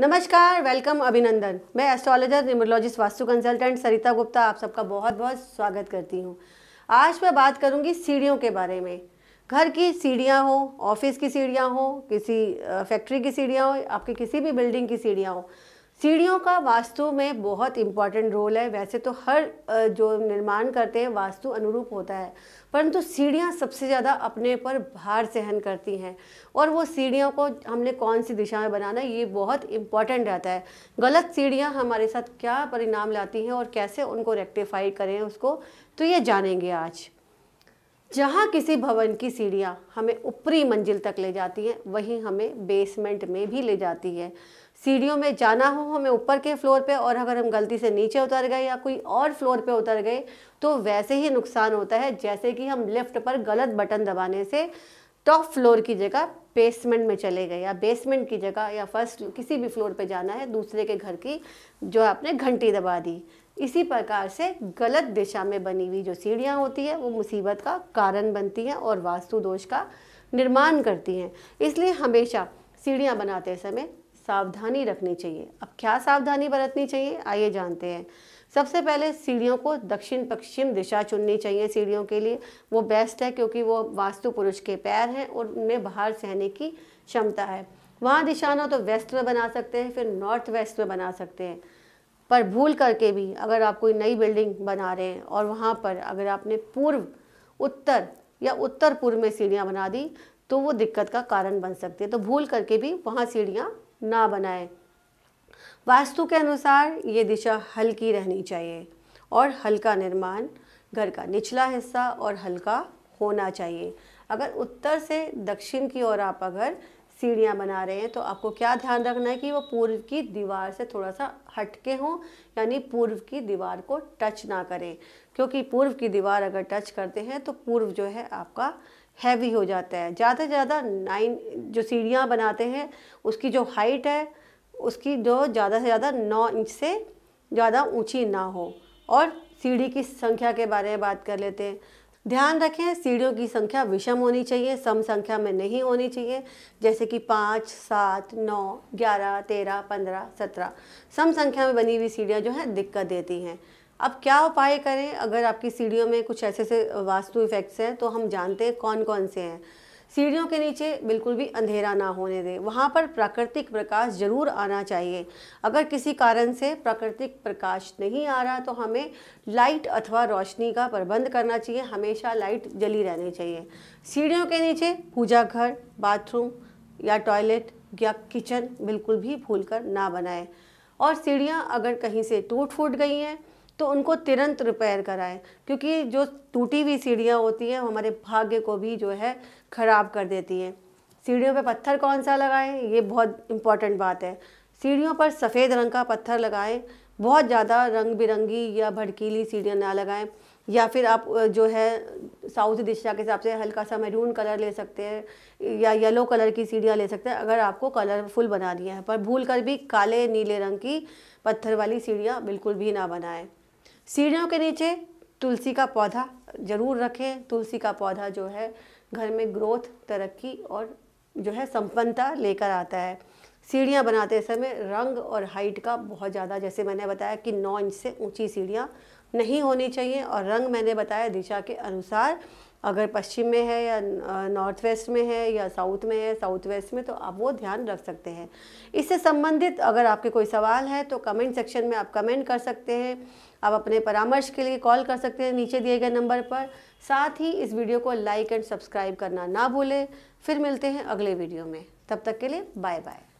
नमस्कार वेलकम अभिनंदन मैं astrologer numerologist vastu consultant Sarita Gupta आप सबका बहुत बहुत स्वागत करती हूँ आज मैं बात करूँगी सीढ़ियों के बारे में घर की सीढ़ियाँ हो ऑफिस की सीढ़ियाँ हो किसी फैक्ट्री की सीढ़ियाँ हो आपकी किसी भी बिल्डिंग की सीढ़ियाँ हो सीढ़ियों का वास्तु में बहुत इम्पॉर्टेंट रोल है वैसे तो हर जो निर्माण करते हैं वास्तु अनुरूप होता है परंतु सीढ़ियाँ सबसे ज़्यादा अपने पर भार सहन करती हैं और वो सीढ़ियों को हमने कौन सी दिशा में बनाना ये बहुत इम्पॉर्टेंट रहता है गलत सीढ़ियाँ हमारे साथ क्या परिणाम लाती हैं और कैसे उनको रेक्टिफाई करें उसको तो ये जानेंगे आज जहाँ किसी भवन की सीढ़ियाँ हमें ऊपरी मंजिल तक ले जाती हैं वहीं हमें बेसमेंट में भी ले जाती है सीढ़ियों में जाना हो हमें ऊपर के फ्लोर पे और अगर हम गलती से नीचे उतर गए या कोई और फ्लोर पे उतर गए तो वैसे ही नुकसान होता है जैसे कि हम लिफ्ट पर गलत बटन दबाने से टॉप फ्लोर की जगह बेसमेंट में चले गए या बेसमेंट की जगह या फर्स्ट किसी भी फ्लोर पे जाना है दूसरे के घर की जो आपने घंटी दबा दी इसी प्रकार से गलत दिशा में बनी हुई जो सीढ़ियाँ होती हैं वो मुसीबत का कारण बनती हैं और वास्तु दोष का निर्माण करती हैं इसलिए हमेशा सीढ़ियाँ बनाते समय सावधानी रखनी चाहिए अब क्या सावधानी बरतनी चाहिए आइए जानते हैं सबसे पहले सीढ़ियों को दक्षिण पश्चिम दिशा चुननी चाहिए सीढ़ियों के लिए वो बेस्ट है क्योंकि वो वास्तु पुरुष के पैर हैं और उनमें बाहर सहने की क्षमता है वहाँ दिशा ना तो वेस्ट में बना सकते हैं फिर नॉर्थ वेस्ट में बना सकते हैं पर भूल करके भी अगर आप कोई नई बिल्डिंग बना रहे हैं और वहाँ पर अगर आपने पूर्व उत्तर या उत्तर पूर्व में सीढ़ियाँ बना दी तो वो दिक्कत का कारण बन सकती है तो भूल करके भी वहाँ सीढ़ियाँ ना बनाएं वास्तु के अनुसार ये दिशा हल्की रहनी चाहिए और हल्का निर्माण घर का निचला हिस्सा और हल्का होना चाहिए अगर उत्तर से दक्षिण की ओर आप अगर सीढ़ियाँ बना रहे हैं तो आपको क्या ध्यान रखना है कि वो पूर्व की दीवार से थोड़ा सा हटके हों यानी पूर्व की दीवार को टच ना करें क्योंकि पूर्व की दीवार अगर टच करते हैं तो पूर्व जो है आपका हैवी हो जाता है ज़्यादा से ज़्यादा नाइन जो सीढ़ियाँ बनाते हैं उसकी जो हाइट है उसकी जो ज़्यादा से ज़्यादा नौ इंच से ज़्यादा ऊँची ना हो और सीढ़ी की संख्या के बारे में बात कर लेते हैं ध्यान रखें सीढ़ियों की संख्या विषम होनी चाहिए सम संख्या में नहीं होनी चाहिए जैसे कि पाँच सात नौ ग्यारह तेरह पंद्रह सत्रह सम संख्या में बनी हुई सीढ़ियाँ जो हैं दिक्कत देती हैं अब क्या उपाय करें अगर आपकी सीढ़ियों में कुछ ऐसे ऐसे वास्तु इफेक्ट्स हैं तो हम जानते हैं कौन कौन से हैं सीढ़ियों के नीचे बिल्कुल भी अंधेरा ना होने दें वहाँ पर प्राकृतिक प्रकाश ज़रूर आना चाहिए अगर किसी कारण से प्राकृतिक प्रकाश नहीं आ रहा तो हमें लाइट अथवा रोशनी का प्रबंध करना चाहिए हमेशा लाइट जली रहनी चाहिए सीढ़ियों के नीचे पूजा घर बाथरूम या टॉयलेट या किचन बिल्कुल भी भूल कर ना बनाएं और सीढ़ियाँ अगर कहीं से टूट फूट गई हैं तो उनको तुरंत रिपेयर कराएं क्योंकि जो टूटी हुई सीढ़ियाँ होती हैं हमारे भाग्य को भी जो है ख़राब कर देती हैं सीढ़ियों पर पत्थर कौन सा लगाएं ये बहुत इम्पॉर्टेंट बात है सीढ़ियों पर सफ़ेद रंग का पत्थर लगाएं बहुत ज़्यादा रंग बिरंगी या भड़कीली सीढ़ियाँ ना लगाएं या फिर आप जो है साउथ दिशा के हिसाब से हल्का सा मैरून कलर ले सकते हैं या येलो कलर की सीढ़ियाँ ले सकते हैं अगर आपको कलरफुल बनानी है पर भूल कर भी काले नीले रंग की पत्थर वाली सीढ़ियाँ बिल्कुल भी ना बनाएं सीढ़ियों के नीचे तुलसी का पौधा ज़रूर रखें तुलसी का पौधा जो है घर में ग्रोथ तरक्की और जो है संपन्नता लेकर आता है सीढ़ियाँ बनाते समय रंग और हाइट का बहुत ज़्यादा जैसे मैंने बताया कि नौ इंच से ऊंची सीढ़ियाँ नहीं होनी चाहिए और रंग मैंने बताया दिशा के अनुसार अगर पश्चिम में है या नॉर्थ वेस्ट में है या साउथ में है साउथ वेस्ट में तो आप वो ध्यान रख सकते हैं इससे संबंधित अगर आपके कोई सवाल है तो कमेंट सेक्शन में आप कमेंट कर सकते हैं आप अपने परामर्श के लिए कॉल कर सकते हैं नीचे दिए गए नंबर पर साथ ही इस वीडियो को लाइक एंड सब्सक्राइब करना ना भूलें फिर मिलते हैं अगले वीडियो में तब तक के लिए बाय बाय